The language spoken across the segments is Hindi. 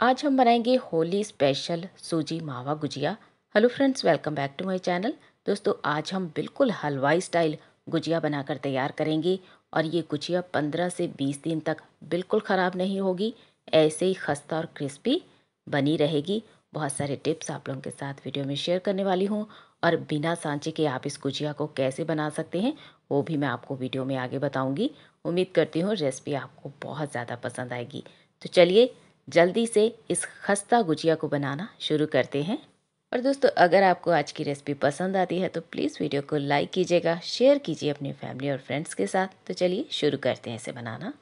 आज हम बनाएंगे होली स्पेशल सूजी मावा गुजिया hello friends welcome back to my channel दोस्तों आज हम बिल्कुल हलवाई स्टाइल गुजिया बनाकर तैयार करेंगे और ये गुजिया 15 से 20 दिन तक बिल्कुल ख़राब नहीं होगी ऐसे ही खस्ता और क्रिस्पी बनी रहेगी बहुत सारे टिप्स आप लोगों के साथ वीडियो में शेयर करने वाली हूँ और बिना सांचे के आप इस गुजिया को कैसे बना सकते हैं वो भी मैं आपको वीडियो में आगे बताऊँगी उम्मीद करती हूँ रेसिपी आपको बहुत ज़्यादा पसंद आएगी तो चलिए जल्दी से इस खस्ता गुजिया को बनाना शुरू करते हैं और दोस्तों अगर आपको आज की रेसिपी पसंद आती है तो प्लीज़ वीडियो को लाइक कीजिएगा शेयर कीजिए अपनी फैमिली और फ्रेंड्स के साथ तो चलिए शुरू करते हैं इसे बनाना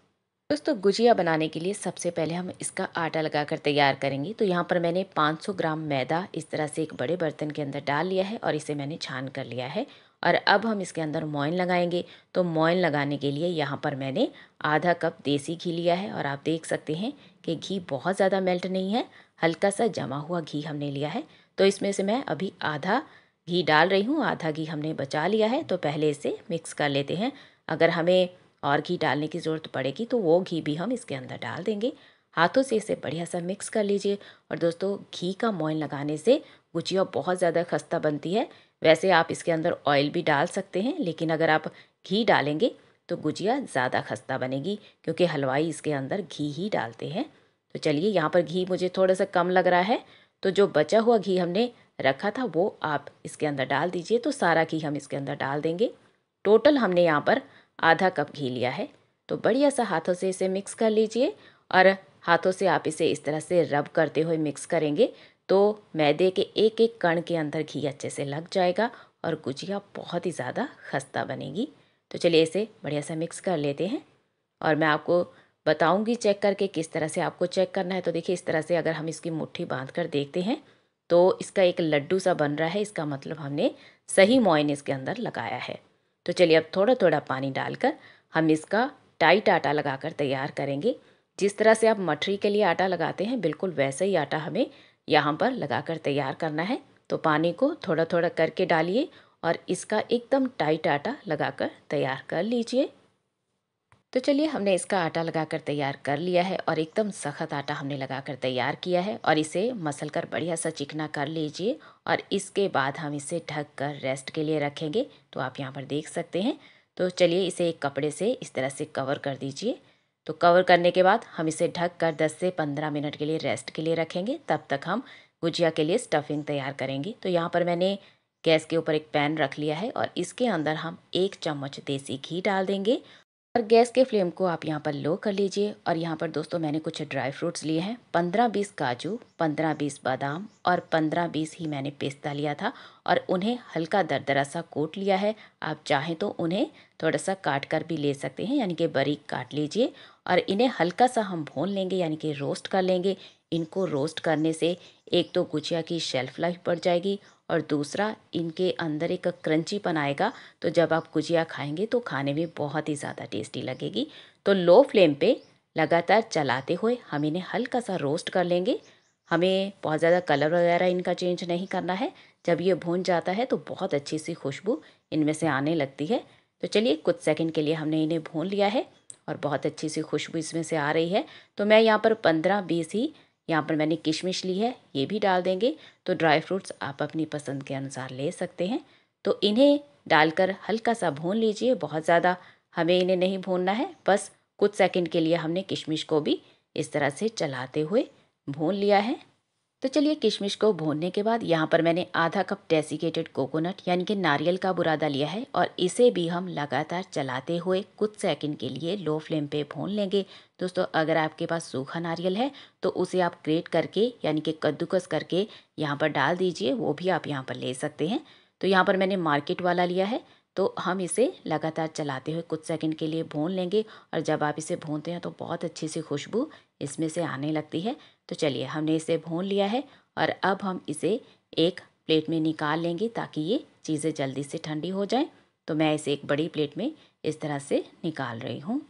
दोस्तों गुजिया बनाने के लिए सबसे पहले हम इसका आटा लगाकर तैयार करेंगे तो यहाँ पर मैंने 500 ग्राम मैदा इस तरह से एक बड़े बर्तन के अंदर डाल लिया है और इसे मैंने छान कर लिया है और अब हम इसके अंदर मोइन लगाएंगे तो मोइन लगाने के लिए यहाँ पर मैंने आधा कप देसी घी लिया है और आप देख सकते हैं कि घी बहुत ज़्यादा मेल्ट नहीं है हल्का सा जमा हुआ घी हमने लिया है तो इसमें से मैं अभी आधा घी डाल रही हूँ आधा घी हमने बचा लिया है तो पहले इसे मिक्स कर लेते हैं अगर हमें और घी डालने की ज़रूरत पड़ेगी तो वो घी भी हम इसके अंदर डाल देंगे हाथों से इसे बढ़िया सा मिक्स कर लीजिए और दोस्तों घी का मोइन लगाने से गुजिया बहुत ज़्यादा खस्ता बनती है वैसे आप इसके अंदर ऑयल भी डाल सकते हैं लेकिन अगर आप घी डालेंगे तो गुजिया ज़्यादा खस्ता बनेगी क्योंकि हलवाई इसके अंदर घी ही डालते हैं तो चलिए यहाँ पर घी मुझे थोड़ा सा कम लग रहा है तो जो बचा हुआ घी हमने रखा था वो आप इसके अंदर डाल दीजिए तो सारा घी हम इसके अंदर डाल देंगे टोटल हमने यहाँ पर आधा कप घी लिया है तो बढ़िया सा हाथों से इसे मिक्स कर लीजिए और हाथों से आप इसे इस तरह से रब करते हुए मिक्स करेंगे तो मैदे के एक एक कण के अंदर घी अच्छे से लग जाएगा और गुजिया बहुत ही ज़्यादा खस्ता बनेगी तो चलिए इसे बढ़िया सा मिक्स कर लेते हैं और मैं आपको बताऊंगी चेक करके किस तरह से आपको चेक करना है तो देखिए इस तरह से अगर हम इसकी मुट्ठी बांध कर देखते हैं तो इसका एक लड्डू सा बन रहा है इसका मतलब हमने सही मोइन इसके अंदर लगाया है तो चलिए अब थोड़ा थोड़ा पानी डालकर हम इसका टाइट आटा लगाकर तैयार करेंगे जिस तरह से आप मठरी के लिए आटा लगाते हैं बिल्कुल वैसे ही आटा हमें यहाँ पर लगाकर तैयार करना है तो पानी को थोड़ा थोड़ा करके डालिए और इसका एकदम टाइट आटा लगाकर तैयार कर लीजिए तो चलिए हमने इसका आटा लगाकर तैयार कर लिया है और एकदम सख्त आटा हमने लगाकर तैयार किया है और इसे मसल कर बढ़िया सा चिकना कर लीजिए और इसके बाद हम इसे ढक कर रेस्ट के लिए रखेंगे तो आप यहाँ पर देख सकते हैं तो चलिए इसे एक कपड़े से इस तरह से कवर कर दीजिए तो कवर करने के बाद हम इसे ढक कर दस से पंद्रह मिनट के लिए रेस्ट के लिए रखेंगे तब तक हम गुजिया के लिए स्टफिंग तैयार करेंगे तो यहाँ पर मैंने गैस के ऊपर एक पैन रख लिया है और इसके अंदर हम एक चम्मच देसी घी डाल देंगे और गैस के फ्लेम को आप यहाँ पर लो कर लीजिए और यहाँ पर दोस्तों मैंने कुछ ड्राई फ्रूट्स लिए हैं पंद्रह बीस काजू पंद्रह बीस बादाम और पंद्रह बीस ही मैंने पिस्ता लिया था और उन्हें हल्का दरदरा सा कोट लिया है आप चाहें तो उन्हें थोड़ा सा काट कर भी ले सकते हैं यानी कि बरीक काट लीजिए और इन्हें हल्का सा हम भून लेंगे यानी कि रोस्ट कर लेंगे इनको रोस्ट करने से एक तो गुजिया की शेल्फ़ लाइफ बढ़ जाएगी और दूसरा इनके अंदर एक क्रंचीपन आएगा तो जब आप गुजिया खाएंगे तो खाने में बहुत ही ज़्यादा टेस्टी लगेगी तो लो फ्लेम पे लगातार चलाते हुए हम इन्हें हल्का सा रोस्ट कर लेंगे हमें बहुत ज़्यादा कलर वगैरह इनका चेंज नहीं करना है जब ये भून जाता है तो बहुत अच्छी सी खुशबू इनमें से आने लगती है तो चलिए कुछ सेकंड के लिए हमने इन्हें भून लिया है और बहुत अच्छी सी खुशबू इसमें से आ रही है तो मैं यहाँ पर पंद्रह बीस ही यहाँ पर मैंने किशमिश ली है ये भी डाल देंगे तो ड्राई फ्रूट्स आप अपनी पसंद के अनुसार ले सकते हैं तो इन्हें डालकर हल्का सा भून लीजिए बहुत ज़्यादा हमें इन्हें नहीं भूनना है बस कुछ सेकंड के लिए हमने किशमिश को भी इस तरह से चलाते हुए भून लिया है तो चलिए किशमिश को भूनने के बाद यहाँ पर मैंने आधा कप डेसिकेटेड कोकोनट यानी कि नारियल का बुरादा लिया है और इसे भी हम लगातार चलाते हुए कुछ सेकंड के लिए लो फ्लेम पे भून लेंगे दोस्तों अगर आपके पास सूखा नारियल है तो उसे आप ग्रेट करके यानी कि कद्दूकस करके यहाँ पर डाल दीजिए वो भी आप यहाँ पर ले सकते हैं तो यहाँ पर मैंने मार्केट वाला लिया है तो हम इसे लगातार चलाते हुए कुछ सेकंड के लिए भून लेंगे और जब आप इसे भूनते हैं तो बहुत अच्छी सी खुशबू इसमें से आने लगती है तो चलिए हमने इसे भून लिया है और अब हम इसे एक प्लेट में निकाल लेंगे ताकि ये चीज़ें जल्दी से ठंडी हो जाएं तो मैं इसे एक बड़ी प्लेट में इस तरह से निकाल रही हूँ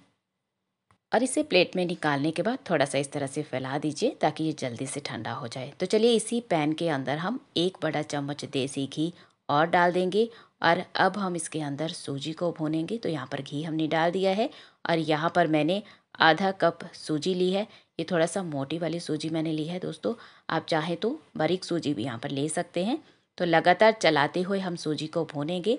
और इसे प्लेट में निकालने के बाद थोड़ा सा इस तरह से फैला दीजिए ताकि ये जल्दी से ठंडा हो जाए तो चलिए इसी पैन के अंदर हम एक बड़ा चम्मच देसी घी और डाल देंगे और अब हम इसके अंदर सूजी को भूनेंगे तो यहाँ पर घी हमने डाल दिया है और यहाँ पर मैंने आधा कप सूजी ली है ये थोड़ा सा मोटी वाली सूजी मैंने ली है दोस्तों आप चाहे तो बारीक सूजी भी यहाँ पर ले सकते हैं तो लगातार चलाते हुए हम सूजी को भूनेंगे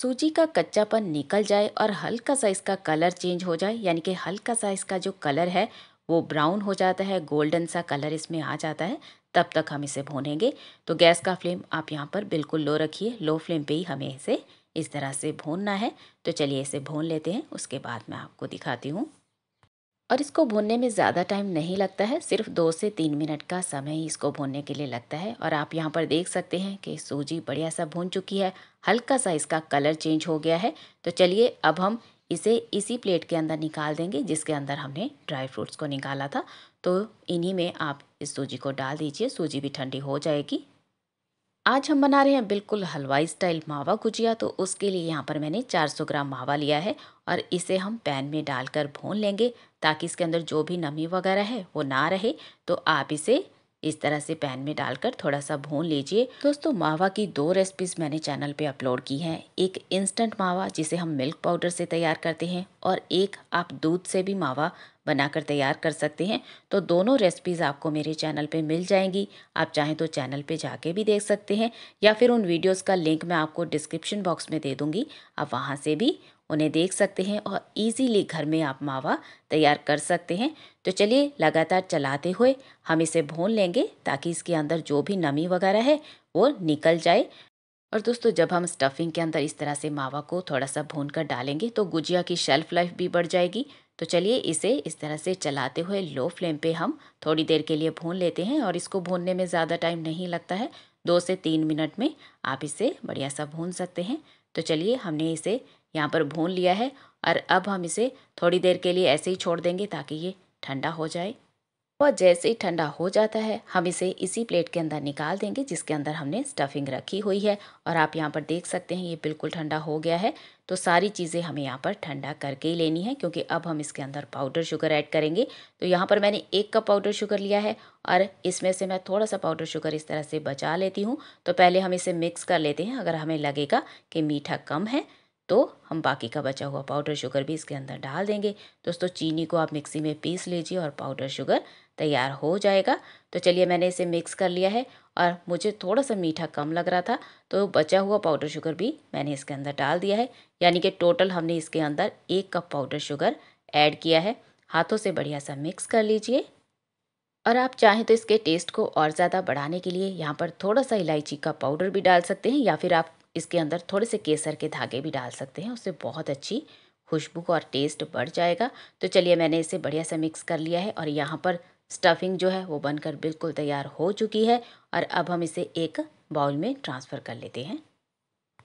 सूजी का कच्चापन निकल जाए और हल्का सा इसका कलर चेंज हो जाए यानी कि हल्का सा इसका जो कलर है वो ब्राउन हो जाता है गोल्डन सा कलर इसमें आ जाता है तब तक हम इसे भूनेंगे तो गैस का फ्लेम आप यहाँ पर बिल्कुल लो रखिए लो फ्लेम पे ही हमें इसे इस तरह से भूनना है तो चलिए इसे भून लेते हैं उसके बाद मैं आपको दिखाती हूँ और इसको भूनने में ज़्यादा टाइम नहीं लगता है सिर्फ दो से तीन मिनट का समय ही इसको भूनने के लिए लगता है और आप यहाँ पर देख सकते हैं कि सूजी बढ़िया सा भून चुकी है हल्का सा इसका कलर चेंज हो गया है तो चलिए अब हम इसे इसी प्लेट के अंदर निकाल देंगे जिसके अंदर हमने ड्राई फ्रूट्स को निकाला था तो इन्हीं में आप इस सूजी को डाल दीजिए सूजी भी ठंडी हो जाएगी आज हम बना रहे हैं बिल्कुल हलवाई स्टाइल मावा गुजिया तो उसके लिए यहाँ पर मैंने 400 ग्राम मावा लिया है और इसे हम पैन में डालकर भून लेंगे ताकि इसके अंदर जो भी नमी वगैरह है वो ना रहे तो आप इसे इस तरह से पैन में डालकर थोड़ा सा भून लीजिए दोस्तों मावा की दो रेसिपीज मैंने चैनल पे अपलोड की हैं एक इंस्टेंट मावा जिसे हम मिल्क पाउडर से तैयार करते हैं और एक आप दूध से भी मावा बनाकर तैयार कर सकते हैं तो दोनों रेसिपीज़ आपको मेरे चैनल पे मिल जाएंगी आप चाहें तो चैनल पे जाके भी देख सकते हैं या फिर उन वीडियोज़ का लिंक मैं आपको डिस्क्रिप्शन बॉक्स में दे दूँगी आप वहाँ से भी उन्हें देख सकते हैं और इजीली घर में आप मावा तैयार कर सकते हैं तो चलिए लगातार चलाते हुए हम इसे भून लेंगे ताकि इसके अंदर जो भी नमी वगैरह है वो निकल जाए और दोस्तों जब हम स्टफिंग के अंदर इस तरह से मावा को थोड़ा सा भून कर डालेंगे तो गुजिया की शेल्फ लाइफ भी बढ़ जाएगी तो चलिए इसे इस तरह से चलाते हुए लो फ्लेम पे हम थोड़ी देर के लिए भून लेते हैं और इसको भूनने में ज़्यादा टाइम नहीं लगता है दो से तीन मिनट में आप इसे बढ़िया सा भून सकते हैं तो चलिए हमने इसे यहाँ पर भून लिया है और अब हम इसे थोड़ी देर के लिए ऐसे ही छोड़ देंगे ताकि ये ठंडा हो जाए और जैसे ही ठंडा हो जाता है हम इसे इसी प्लेट के अंदर निकाल देंगे जिसके अंदर हमने स्टफिंग रखी हुई है और आप यहाँ पर देख सकते हैं ये बिल्कुल ठंडा हो गया है तो सारी चीज़ें हमें यहाँ पर ठंडा करके ही लेनी है क्योंकि अब हम इसके अंदर पाउडर शुगर ऐड करेंगे तो यहाँ पर मैंने एक कप पाउडर शुगर लिया है और इसमें से मैं थोड़ा सा पाउडर शुगर इस तरह से बचा लेती हूँ तो पहले हम इसे मिक्स कर लेते हैं अगर हमें लगेगा कि मीठा कम है तो हम बाकी का बचा हुआ पाउडर शुगर भी इसके अंदर डाल देंगे दोस्तों चीनी को आप मिक्सी में पीस लीजिए और पाउडर शुगर तैयार हो जाएगा तो चलिए मैंने इसे मिक्स कर लिया है और मुझे थोड़ा सा मीठा कम लग रहा था तो बचा हुआ पाउडर शुगर भी मैंने इसके अंदर डाल दिया है यानी कि टोटल हमने इसके अंदर एक कप पाउडर शुगर ऐड किया है हाथों से बढ़िया सा मिक्स कर लीजिए और आप चाहें तो इसके टेस्ट को और ज़्यादा बढ़ाने के लिए यहाँ पर थोड़ा सा इलायची का पाउडर भी डाल सकते हैं या फिर आप इसके अंदर थोड़े से केसर के धागे भी डाल सकते हैं उससे बहुत अच्छी खुशबू और टेस्ट बढ़ जाएगा तो चलिए मैंने इसे बढ़िया से मिक्स कर लिया है और यहाँ पर स्टफिंग जो है वो बनकर बिल्कुल तैयार हो चुकी है और अब हम इसे एक बाउल में ट्रांसफ़र कर लेते हैं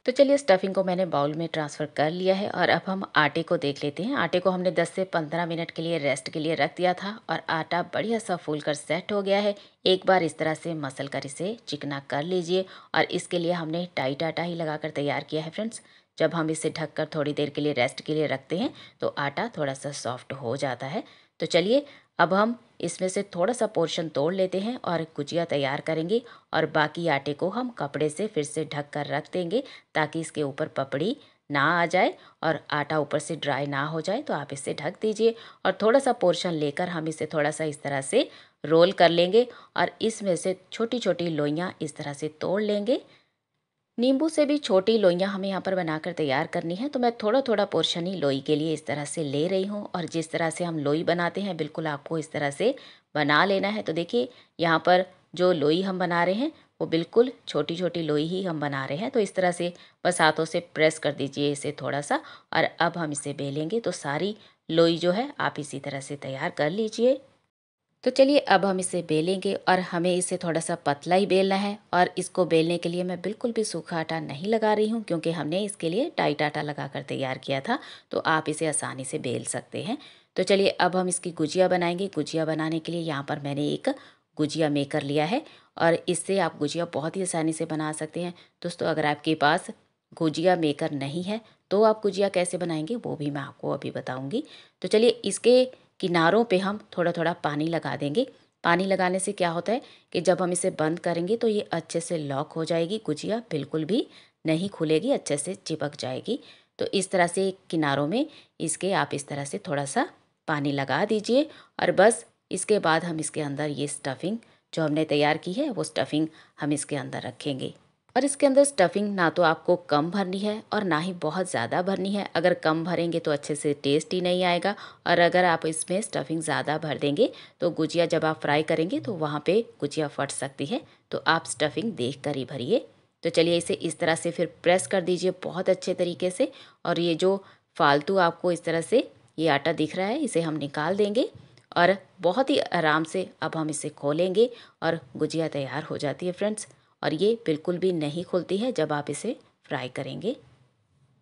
तो चलिए स्टफिंग को मैंने बाउल में ट्रांसफ़र कर लिया है और अब हम आटे को देख लेते हैं आटे को हमने 10 से 15 मिनट के लिए रेस्ट के लिए रख दिया था और आटा बढ़िया सा फूल कर सेट हो गया है एक बार इस तरह से मसल कर इसे चिकना कर लीजिए और इसके लिए हमने टाइट आटा ही लगाकर तैयार किया है फ्रेंड्स जब हम इसे ढककर थोड़ी देर के लिए रेस्ट के लिए रखते हैं तो आटा थोड़ा सा सॉफ्ट हो जाता है तो चलिए अब हम इसमें से थोड़ा सा पोर्शन तोड़ लेते हैं और गुजिया तैयार करेंगे और बाकी आटे को हम कपड़े से फिर से ढक कर रख देंगे ताकि इसके ऊपर पपड़ी ना आ जाए और आटा ऊपर से ड्राई ना हो जाए तो आप इसे ढक दीजिए और थोड़ा सा पोर्शन लेकर हम इसे थोड़ा सा इस तरह से रोल कर लेंगे और इसमें से छोटी छोटी लोइयाँ इस तरह से तोड़ लेंगे नींबू से भी छोटी लोइयाँ हमें यहाँ पर बनाकर तैयार करनी है तो मैं थोड़ा थोड़ा पोर्शन ही लोई के लिए इस तरह से ले रही हूँ और जिस तरह से हम लोई बनाते हैं बिल्कुल आपको इस तरह से बना लेना है तो देखिए यहाँ पर जो लोई हम बना रहे हैं वो बिल्कुल छोटी छोटी लोई ही हम बना रहे हैं तो इस तरह से बस हाथों से प्रेस कर दीजिए इसे थोड़ा सा और अब हम इसे बेलेंगे तो सारी लोई जो है आप इसी तरह से तैयार कर लीजिए तो चलिए अब हम इसे बेलेंगे और हमें इसे थोड़ा सा पतला ही बेलना है और इसको बेलने के लिए मैं बिल्कुल भी सूखा आटा नहीं लगा रही हूँ क्योंकि हमने इसके लिए टाइट आटा लगा कर तैयार किया था तो आप इसे आसानी से बेल सकते हैं तो चलिए अब हम इसकी गुजिया बनाएंगे गुजिया बनाने के लिए यहाँ पर मैंने एक गुजिया मेकर लिया है और इससे आप गुजिया बहुत ही आसानी से बना सकते हैं दोस्तों अगर आपके पास गुजिया मेकर नहीं है तो आप गुजिया कैसे बनाएंगे वो भी मैं आपको अभी बताऊंगी तो चलिए इसके किनारों पे हम थोड़ा थोड़ा पानी लगा देंगे पानी लगाने से क्या होता है कि जब हम इसे बंद करेंगे तो ये अच्छे से लॉक हो जाएगी गुजिया बिल्कुल भी नहीं खुलेगी अच्छे से चिपक जाएगी तो इस तरह से किनारों में इसके आप इस तरह से थोड़ा सा पानी लगा दीजिए और बस इसके बाद हम इसके अंदर ये स्टफिंग जो हमने तैयार की है वो स्टफिंग हम इसके अंदर रखेंगे और इसके अंदर स्टफिंग ना तो आपको कम भरनी है और ना ही बहुत ज़्यादा भरनी है अगर कम भरेंगे तो अच्छे से टेस्ट ही नहीं आएगा और अगर आप इसमें स्टफिंग ज़्यादा भर देंगे तो गुजिया जब आप फ्राई करेंगे तो वहाँ पे गुजिया फट सकती है तो आप स्टफिंग देख कर ही भरिए तो चलिए इसे इस तरह से फिर प्रेस कर दीजिए बहुत अच्छे तरीके से और ये जो फालतू आपको इस तरह से ये आटा दिख रहा है इसे हम निकाल देंगे और बहुत ही आराम से अब हम इसे खोलेंगे और गुजिया तैयार हो जाती है फ्रेंड्स और ये बिल्कुल भी नहीं खुलती है जब आप इसे फ्राई करेंगे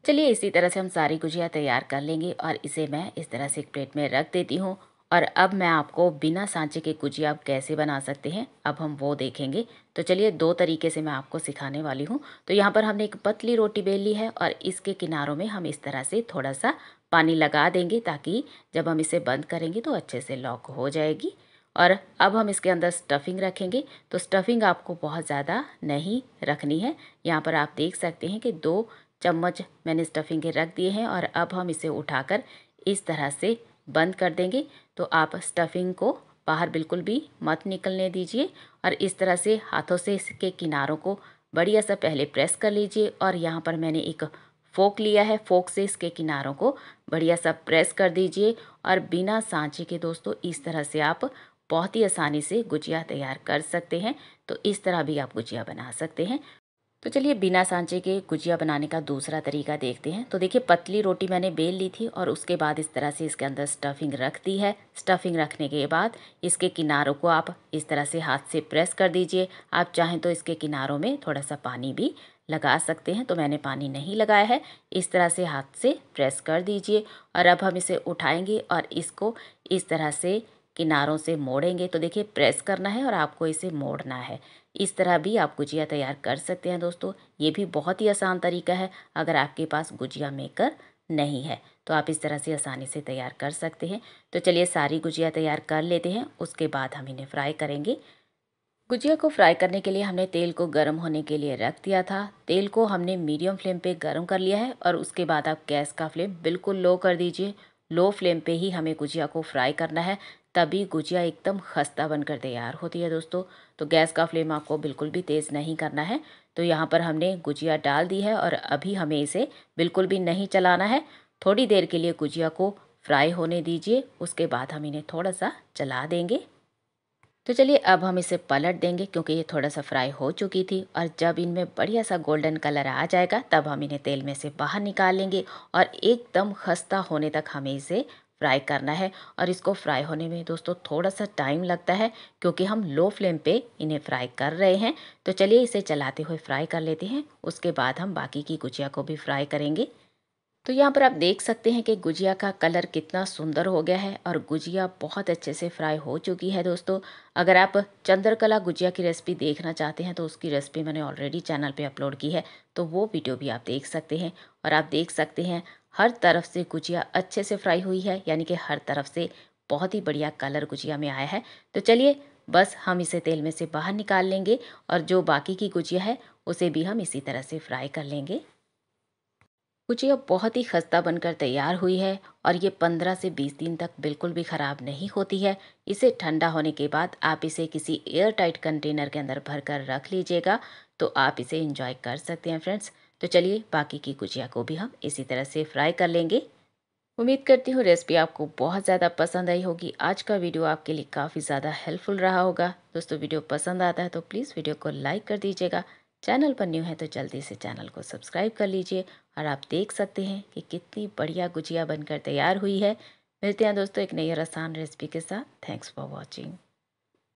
चलिए इसी तरह से हम सारी गुजिया तैयार कर लेंगे और इसे मैं इस तरह से एक प्लेट में रख देती हूँ और अब मैं आपको बिना सांचे के गुजिया आप कैसे बना सकते हैं अब हम वो देखेंगे तो चलिए दो तरीके से मैं आपको सिखाने वाली हूँ तो यहाँ पर हमने एक पतली रोटी बेल ली है और इसके किनारों में हम इस तरह से थोड़ा सा पानी लगा देंगे ताकि जब हम इसे बंद करेंगे तो अच्छे से लॉक हो जाएगी और अब हम इसके अंदर स्टफिंग रखेंगे तो स्टफिंग आपको बहुत ज़्यादा नहीं रखनी है यहाँ पर आप देख सकते हैं कि दो चम्मच मैंने स्टफिंग के रख दिए हैं और अब हम इसे उठाकर इस तरह से बंद कर देंगे तो आप स्टफिंग को बाहर बिल्कुल भी मत निकलने दीजिए और इस तरह से हाथों से इसके किनारों को बढ़िया सा पहले प्रेस कर लीजिए और यहाँ पर मैंने एक फोक लिया है फोक से इसके किनारों को बढ़िया सा प्रेस कर दीजिए और बिना सांचे के दोस्तों इस तरह से आप बहुत ही आसानी से गुजिया तैयार कर सकते हैं तो इस तरह भी आप गुजिया बना सकते हैं तो चलिए बिना सांचे के गुजिया बनाने का दूसरा तरीका देखते हैं तो देखिए पतली रोटी मैंने बेल ली थी और उसके बाद इस तरह से इसके अंदर स्टफिंग रख दी है स्टफिंग रखने के बाद इसके किनारों को आप इस तरह से हाथ से प्रेस कर दीजिए आप चाहें तो इसके किनारों में थोड़ा सा पानी भी लगा सकते हैं तो मैंने पानी नहीं लगाया है इस तरह से हाथ से प्रेस कर दीजिए और अब हम इसे उठाएंगे और इसको इस तरह से किनारों से मोड़ेंगे तो देखिए प्रेस करना है और आपको इसे मोड़ना है इस तरह भी आप गुजिया तैयार कर सकते हैं दोस्तों ये भी बहुत ही आसान तरीका है अगर आपके पास गुजिया मेकर नहीं है तो आप इस तरह से आसानी से तैयार कर सकते हैं तो चलिए सारी गुजिया तैयार कर लेते हैं उसके बाद हम इन्हें फ्राई करेंगे गुजिया को फ्राई करने के लिए हमने तेल को गर्म होने के लिए रख दिया था तेल को हमने मीडियम फ्लेम पे गर्म कर लिया है और उसके बाद आप गैस का फ्लेम बिल्कुल लो कर दीजिए लो फ्लेम पे ही हमें गुजिया को फ्राई करना है तभी गुजिया एकदम खस्ता बनकर तैयार होती है दोस्तों तो गैस का फ्लेम आपको बिल्कुल भी तेज़ नहीं करना है तो यहाँ पर हमने गुजिया डाल दी है और अभी हमें इसे बिल्कुल भी नहीं चलाना है थोड़ी देर के लिए गुजिया को फ्राई होने दीजिए उसके बाद हम इन्हें थोड़ा सा चला देंगे तो चलिए अब हम इसे पलट देंगे क्योंकि ये थोड़ा सा फ्राई हो चुकी थी और जब इनमें बढ़िया सा गोल्डन कलर आ जाएगा तब हम इन्हें तेल में से बाहर निकाल लेंगे और एकदम खस्ता होने तक हमें इसे फ्राई करना है और इसको फ्राई होने में दोस्तों थोड़ा सा टाइम लगता है क्योंकि हम लो फ्लेम पे इन्हें फ्राई कर रहे हैं तो चलिए इसे चलाते हुए फ्राई कर लेते हैं उसके बाद हम बाकी की गुजिया को भी फ्राई करेंगे तो यहाँ पर आप देख सकते हैं कि गुजिया का कलर कितना सुंदर हो गया है और गुजिया बहुत अच्छे से फ्राई हो चुकी है दोस्तों अगर आप चंद्रकला गुजिया की रेसिपी देखना चाहते हैं तो उसकी रेसिपी मैंने ऑलरेडी चैनल पे अपलोड की है तो वो वीडियो भी आप देख सकते हैं और आप देख सकते हैं हर तरफ से गुजिया अच्छे से फ्राई हुई है यानी कि हर तरफ से बहुत ही बढ़िया कलर गुजिया में आया है तो चलिए बस हम इसे तेल में से बाहर निकाल लेंगे और जो बाकी की गुजिया है उसे भी हम इसी तरह से फ्राई कर लेंगे गुजिया बहुत ही खस्ता बनकर तैयार हुई है और ये 15 से 20 दिन तक बिल्कुल भी ख़राब नहीं होती है इसे ठंडा होने के बाद आप इसे किसी एयर टाइट कंटेनर के अंदर भर कर रख लीजिएगा तो आप इसे इंजॉय कर सकते हैं फ्रेंड्स तो चलिए बाकी की गुजिया को भी हम इसी तरह से फ्राई कर लेंगे उम्मीद करती हूँ रेसिपी आपको बहुत ज़्यादा पसंद आई होगी आज का वीडियो आपके लिए काफ़ी ज़्यादा हेल्पफुल रहा होगा दोस्तों वीडियो पसंद आता है तो प्लीज़ वीडियो को लाइक कर दीजिएगा चैनल पर न्यू है तो जल्दी से चैनल को सब्सक्राइब कर लीजिए और आप देख सकते हैं कि कितनी बढ़िया गुजिया बनकर तैयार हुई है मिलते हैं दोस्तों एक नई और आसान रेसिपी के साथ थैंक्स फॉर वॉचिंग